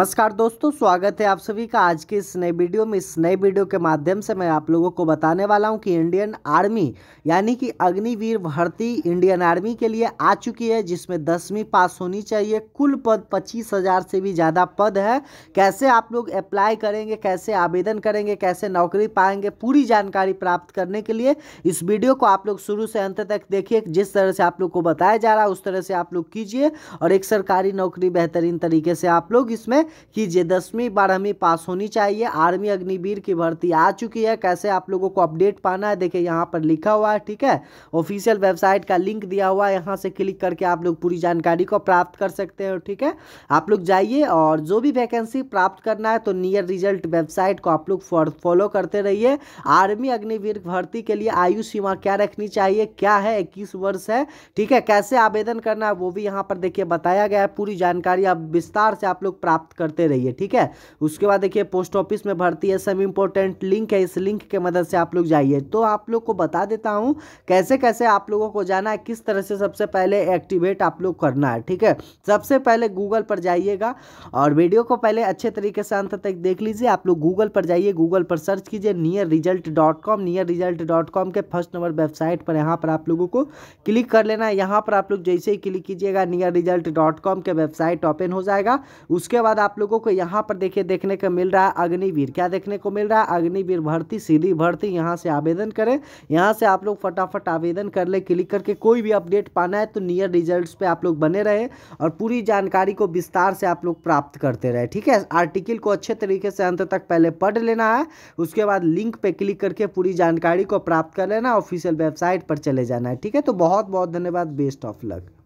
नमस्कार दोस्तों स्वागत है आप सभी का आज के इस नए वीडियो में इस नए वीडियो के माध्यम से मैं आप लोगों को बताने वाला हूं कि इंडियन आर्मी यानी कि अग्निवीर भर्ती इंडियन आर्मी के लिए आ चुकी है जिसमें दसवीं पास होनी चाहिए कुल पद पच्चीस हज़ार से भी ज़्यादा पद है कैसे आप लोग अप्लाई करेंगे कैसे आवेदन करेंगे कैसे नौकरी पाएंगे पूरी जानकारी प्राप्त करने के लिए इस वीडियो को आप लोग शुरू से अंत तक देखिए जिस तरह से आप लोग को बताया जा रहा है उस तरह से आप लोग कीजिए और एक सरकारी नौकरी बेहतरीन तरीके से आप लोग इसमें कि जे दसवीं बारहवीं पास होनी चाहिए आर्मी अग्निवीर की भर्ती आ चुकी है कैसे आप लोगों को अपडेट पाना है देखिए यहाँ पर लिखा हुआ है ठीक है ऑफिशियल वेबसाइट का लिंक दिया हुआ है यहाँ से क्लिक करके आप लोग पूरी जानकारी को प्राप्त कर सकते हैं ठीक है आप लोग जाइए और जो भी वैकेंसी प्राप्त करना है तो नियर रिजल्ट वेबसाइट को आप लोग फॉलो करते रहिए आर्मी अग्निवीर भर्ती के लिए आयु सीमा क्या रखनी चाहिए क्या है इक्कीस वर्ष है ठीक है कैसे आवेदन करना है वो भी यहाँ पर देखिए बताया गया है पूरी जानकारी अब विस्तार से आप लोग प्राप्त प्राप्त करते रहिए ठीक है उसके बाद देखिए पोस्ट ऑफिस में भर्ती है सब इम्पोर्टेंट लिंक है इस लिंक के मदद से आप लोग जाइए तो आप लोग को बता देता हूँ कैसे कैसे आप लोगों को जाना है किस तरह से सबसे पहले एक्टिवेट आप लोग करना है ठीक है सबसे पहले गूगल पर जाइएगा और वीडियो को पहले अच्छे तरीके से अंत तक देख लीजिए आप लोग गूगल पर जाइए गूगल पर सर्च कीजिए near result dot com near result dot com के फर्स्ट नंबर वेबसाइट पर यहाँ पर आप लोगों को क्लिक कर लेना है यहाँ पर आप लोग जैसे ही क्लिक कीजिएगा नियर रिजल्ट डॉट कॉम के वेबसाइट ओपन हो जाएगा उसके बाद आप लोगों को यहाँ पर देखिए देखने को मिल रहा है अग्निवीर क्या देखने को मिल रहा है अग्निवीर भर्ती सीधी भर्ती यहाँ से आवेदन करें यहाँ से आप लोग फटाफट आवेदन कर ले क्लिक करके कोई भी अपडेट पाना है तो नियर रिजल्ट पे आप लोग बने रहे और पूरी जानकारी को विस्तार से आप लोग प्राप्त करते रहे ठीक है आर्टिकल को अच्छे तरीके से अंत तक पहले पढ़ लेना है उसके बाद लिंक पर क्लिक करके पूरी जानकारी को प्राप्त कर लेना ऑफिशियल वेबसाइट पर चले जाना है ठीक है तो बहुत बहुत धन्यवाद बेस्ट ऑफ लक